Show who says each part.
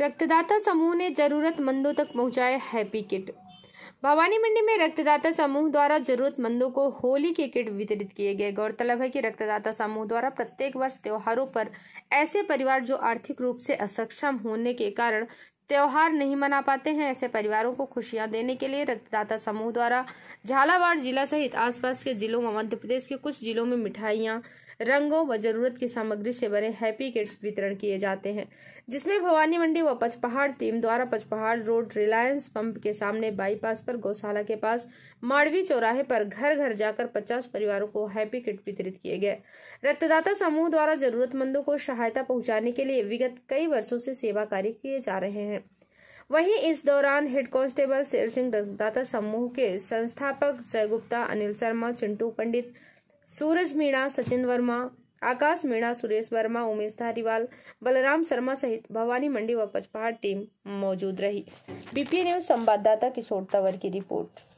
Speaker 1: रक्तदाता समूह ने जरूरतमंदों तक पहुंचाए हैप्पी किट भवानी मंडी में रक्तदाता समूह द्वारा जरूरतमंदों को होली के किट वितरित किए गए गौरतलब है कि रक्तदाता समूह द्वारा प्रत्येक वर्ष त्योहारों पर ऐसे परिवार जो आर्थिक रूप से असक्षम होने के कारण त्योहार नहीं मना पाते हैं ऐसे परिवारों को खुशियां देने के लिए रक्तदाता समूह द्वारा झालावाड़ जिला सहित आसपास के जिलों व मध्य प्रदेश के कुछ जिलों में मिठाइयाँ रंगों व जरूरत की सामग्री से बने हैप्पी किट वितरण किए जाते हैं जिसमें भवानी मंडी व पचपहाड़ टीम द्वारा पचपहाड़ रोड रिलायंस पंप के सामने बाईपास पर गौशाला के पास माड़वी चौराहे पर घर घर जाकर पचास परिवारों को हैप्पी किट वितरित किए गए रक्तदाता समूह द्वारा जरूरतमंदों को सहायता पहुंचाने के लिए विगत कई वर्षो से सेवा कार्य किए जा रहे हैं वहीं इस दौरान हेड कांस्टेबल शेर सिंह रक्तदाता समूह के संस्थापक जय गुप्ता अनिल शर्मा चिंटू पंडित सूरज मीणा सचिन वर्मा आकाश मीणा सुरेश वर्मा उमेश धारीवाल बलराम शर्मा सहित भवानी मंडी व पचपहाड़ टीम मौजूद रही बीपी न्यूज संवाददाता किशोर तंवर की रिपोर्ट